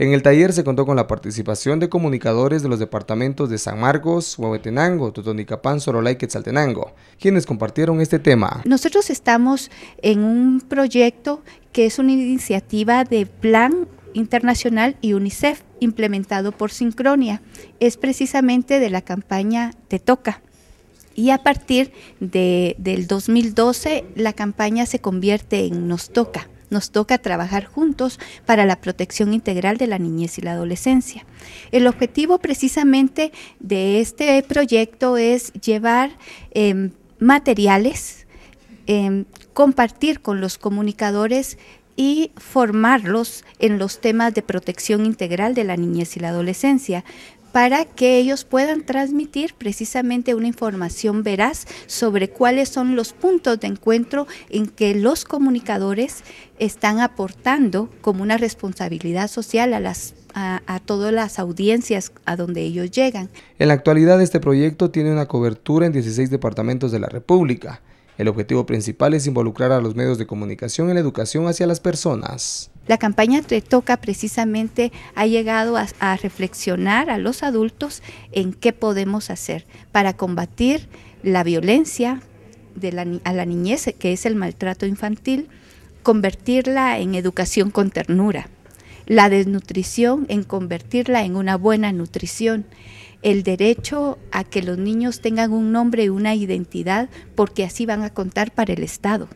En el taller se contó con la participación de comunicadores de los departamentos de San Marcos, Huehuetenango, Totonicapán, Sorolay, y Quetzaltenango, quienes compartieron este tema. Nosotros estamos en un proyecto que es una iniciativa de Plan Internacional y UNICEF, implementado por Sincronia. Es precisamente de la campaña Te Toca y a partir de, del 2012 la campaña se convierte en Nos Toca. Nos toca trabajar juntos para la protección integral de la niñez y la adolescencia. El objetivo precisamente de este proyecto es llevar em, materiales, em, compartir con los comunicadores y formarlos en los temas de protección integral de la niñez y la adolescencia, para que ellos puedan transmitir precisamente una información veraz sobre cuáles son los puntos de encuentro en que los comunicadores están aportando como una responsabilidad social a todas las audiencias a donde ellos llegan. En la actualidad este proyecto tiene una cobertura en 16 departamentos de la República. El objetivo principal es involucrar a los medios de comunicación en la educación hacia las personas. La campaña Te Toca precisamente ha llegado a, reflexionar a los adultos en qué podemos hacer para combatir la violencia a la niñez, que es el maltrato infantil, convertirla en educación con ternura, la desnutrición en convertirla en una buena nutrición, el derecho a que los niños tengan un nombre y una identidad porque así van a contar para el Estado.